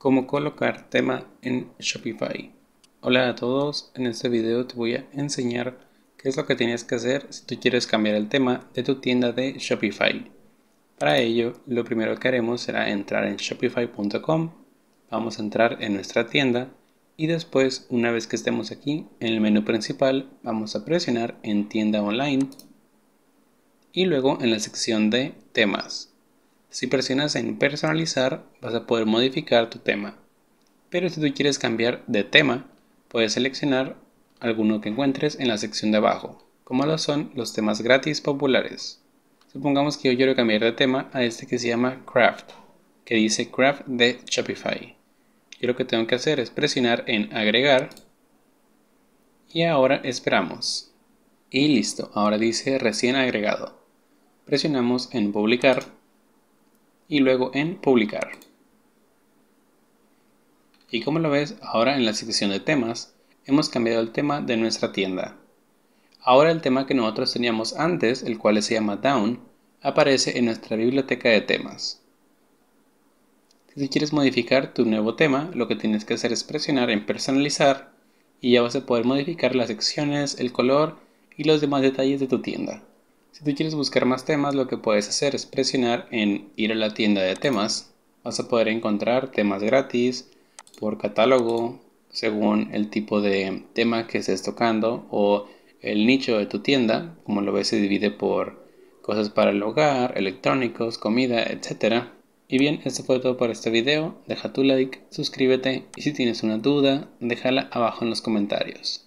cómo colocar tema en Shopify. Hola a todos, en este video te voy a enseñar qué es lo que tienes que hacer si tú quieres cambiar el tema de tu tienda de Shopify. Para ello, lo primero que haremos será entrar en shopify.com, vamos a entrar en nuestra tienda y después, una vez que estemos aquí, en el menú principal vamos a presionar en tienda online y luego en la sección de temas. Si presionas en personalizar, vas a poder modificar tu tema. Pero si tú quieres cambiar de tema, puedes seleccionar alguno que encuentres en la sección de abajo, como lo son los temas gratis populares. Supongamos que yo quiero cambiar de tema a este que se llama Craft, que dice Craft de Shopify. Yo lo que tengo que hacer es presionar en agregar y ahora esperamos. Y listo, ahora dice recién agregado. Presionamos en publicar y luego en publicar. Y como lo ves, ahora en la sección de temas, hemos cambiado el tema de nuestra tienda. Ahora el tema que nosotros teníamos antes, el cual se llama Down, aparece en nuestra biblioteca de temas. Si quieres modificar tu nuevo tema, lo que tienes que hacer es presionar en personalizar y ya vas a poder modificar las secciones, el color y los demás detalles de tu tienda. Si tú quieres buscar más temas, lo que puedes hacer es presionar en ir a la tienda de temas. Vas a poder encontrar temas gratis por catálogo, según el tipo de tema que estés tocando o el nicho de tu tienda. Como lo ves, se divide por cosas para el hogar, electrónicos, comida, etc. Y bien, esto fue todo por este video. Deja tu like, suscríbete y si tienes una duda, déjala abajo en los comentarios.